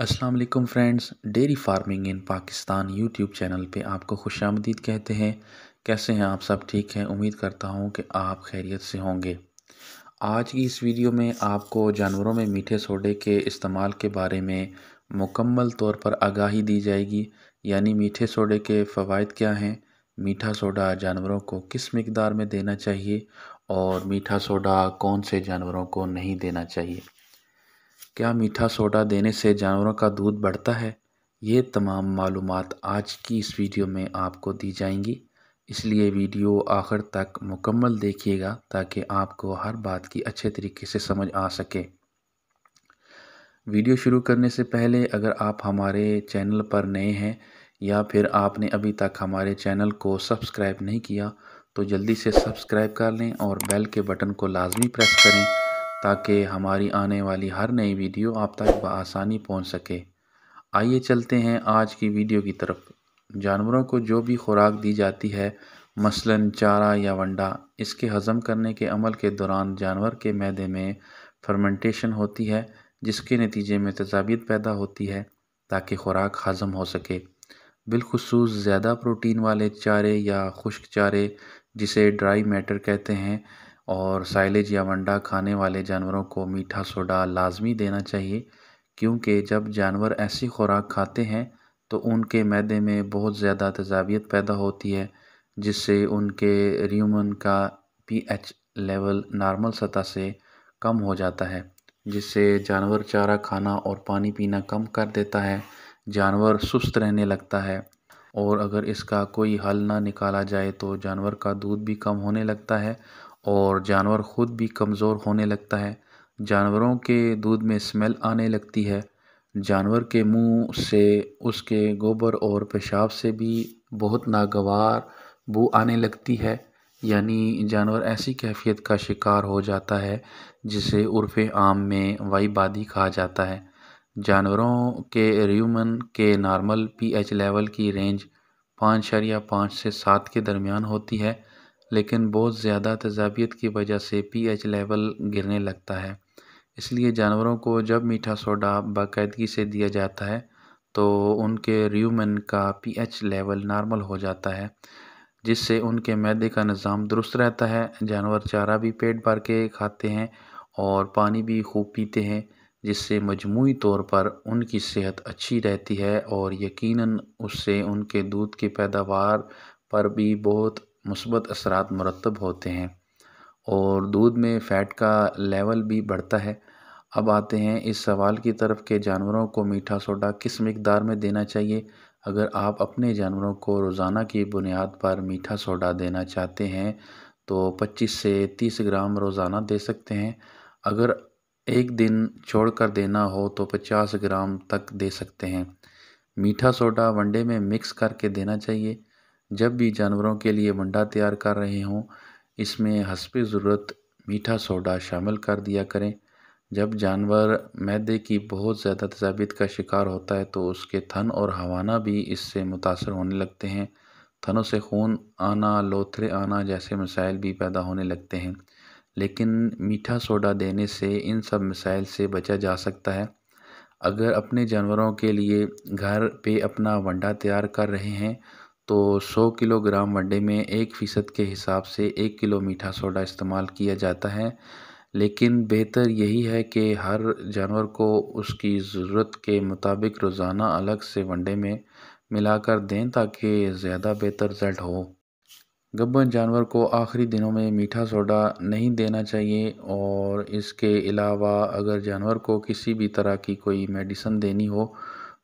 अस्सलाम वालेकुम friends dairy farming in Pakistan YouTube channel पे आपको खुश आमदीद कहते हैं कैसे हैं आप सब ठीक हैं उम्मीद करता हूँ कि आप खैरियत से होंगे आज की इस वीडियो में आपको जानवरों में मीठे सोडे के इस्तेमाल के बारे में मुकम्मल तौर पर आगाही दी जाएगी यानी मीठे सोडे के फ़वाद क्या हैं मीठा सोडा जानवरों को किस मकदार में देना चाहिए और मीठा सोडा कौन से जानवरों को नहीं देना चाहिए क्या मीठा सोडा देने से जानवरों का दूध बढ़ता है ये तमाम मालूम आज की इस वीडियो में आपको दी जाएंगी इसलिए वीडियो आखिर तक मुकम्मल देखिएगा ताकि आपको हर बात की अच्छे तरीके से समझ आ सके वीडियो शुरू करने से पहले अगर आप हमारे चैनल पर नए हैं या फिर आपने अभी तक हमारे चैनल को सब्सक्राइब नहीं किया तो जल्दी से सब्सक्राइब कर लें और बेल के बटन को लाजमी प्रेस करें ताकि हमारी आने वाली हर नई वीडियो आप तक बसानी पहुँच सके आइए चलते हैं आज की वीडियो की तरफ जानवरों को जो भी खुराक दी जाती है मसलन चारा या वंडा इसके हज़म करने के अमल के दौरान जानवर के मैदे में फर्मेंटेशन होती है जिसके नतीजे में तजावीत पैदा होती है ताकि खुराक हज़म हो सके बिलखसूस ज़्यादा प्रोटीन वाले चारे या खुश्क चारे जिसे ड्राई मैटर कहते हैं और साइलेज या अंडा खाने वाले जानवरों को मीठा सोडा लाज़मी देना चाहिए क्योंकि जब जानवर ऐसी खुराक खाते हैं तो उनके मैदे में बहुत ज़्यादा तजावियत पैदा होती है जिससे उनके र्यूमन का पी एच लेवल नॉर्मल सतह से कम हो जाता है जिससे जानवर चारा खाना और पानी पीना कम कर देता है जानवर सुस्त रहने लगता है और अगर इसका कोई हल ना निकाला जाए तो जानवर का दूध भी कम होने लगता है और जानवर ख़ुद भी कमज़ोर होने लगता है जानवरों के दूध में स्मेल आने लगती है जानवर के मुँह से उसके गोबर और पेशाब से भी बहुत नागवार बू आने लगती है यानी जानवर ऐसी कैफियत का शिकार हो जाता है जिसे उर्फ़ आम में वाइबादी कहा जाता है जानवरों के र्यूमन के नॉर्मल पीएच लेवल की रेंज पाँच शरिया पाँच से सात के दरमियान होती है लेकिन बहुत ज़्यादा तजावियत की वजह से पी एच लेवल गिरने लगता है इसलिए जानवरों को जब मीठा सोडा बाकायदगी से दिया जाता है तो उनके र्यूमन का पी एच लेवल नॉर्मल हो जाता है जिससे उनके मैदे का निज़ाम दुरुस्त रहता है जानवर चारा भी पेट भर के खाते हैं और पानी भी खूब पीते हैं जिससे मजमू तौर पर उनकी सेहत अच्छी रहती है और यकीनन उससे उनके दूध की पैदावार पर भी बहुत मुसबत असरात मुरतब होते हैं और दूध में फ़ैट का लेवल भी बढ़ता है अब आते हैं इस सवाल की तरफ के जानवरों को मीठा सोडा किस मकदार में देना चाहिए अगर आप अपने जानवरों को रोज़ाना की बुनियाद पर मीठा सोडा देना चाहते हैं तो 25 से 30 ग्राम रोज़ाना दे सकते हैं अगर एक दिन छोड़कर देना हो तो 50 ग्राम तक दे सकते हैं मीठा सोडा वनडे में मिक्स करके देना चाहिए जब भी जानवरों के लिए मंडा तैयार कर रहे हों इसमें हसपी ज़रूरत मीठा सोडा शामिल कर दिया करें जब जानवर मैदे की बहुत ज़्यादा तजाबित का शिकार होता है तो उसके थन और हवाना भी इससे मुतासर होने लगते हैं थनों से खून आना लोथरे आना जैसे मसाइल भी पैदा होने लगते हैं लेकिन मीठा सोडा देने से इन सब मसाइल से बचा जा सकता है अगर अपने जानवरों के लिए घर पे अपना वंडा तैयार कर रहे हैं तो सौ किलोग्राम वनडे में एक फ़ीसद के हिसाब से एक किलो मीठा सोडा इस्तेमाल किया जाता है लेकिन बेहतर यही है कि हर जानवर को उसकी ज़रूरत के मुताबिक रोज़ाना अलग से वनडे में मिलाकर दें ताकि ज़्यादा बेहतर रिज़ल्ट हो गब्बन जानवर को आखिरी दिनों में मीठा सोडा नहीं देना चाहिए और इसके अलावा अगर जानवर को किसी भी तरह की कोई मेडिसन देनी हो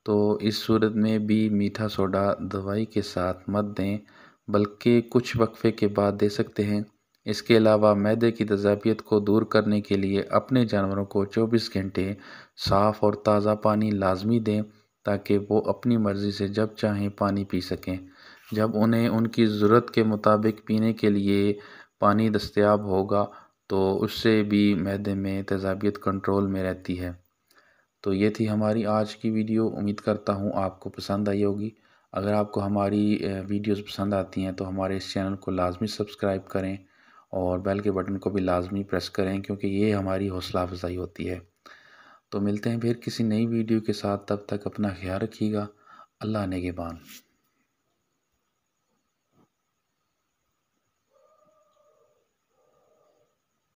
तो इस सूरत में भी मीठा सोडा दवाई के साथ मत दें बल्कि कुछ वक्फ़े के बाद दे सकते हैं इसके अलावा मैदे की तजाबियत को दूर करने के लिए अपने जानवरों को 24 घंटे साफ़ और ताज़ा पानी लाजमी दें ताकि वो अपनी मर्ज़ी से जब चाहें पानी पी सकें जब उन्हें उनकी ज़रूरत के मुताबिक पीने के लिए पानी दस्तियाब होगा तो उससे भी मैदे में तजाबियत कंट्रोल में रहती है तो ये थी हमारी आज की वीडियो उम्मीद करता हूँ आपको पसंद आई होगी अगर आपको हमारी वीडियोस पसंद आती हैं तो हमारे इस चैनल को लाजमी सब्सक्राइब करें और बेल के बटन को भी लाजमी प्रेस करें क्योंकि ये हमारी हौसला अफजाई होती है तो मिलते हैं फिर किसी नई वीडियो के साथ तब तक अपना ख्याल रखिएगा अल्लाह नेगेबान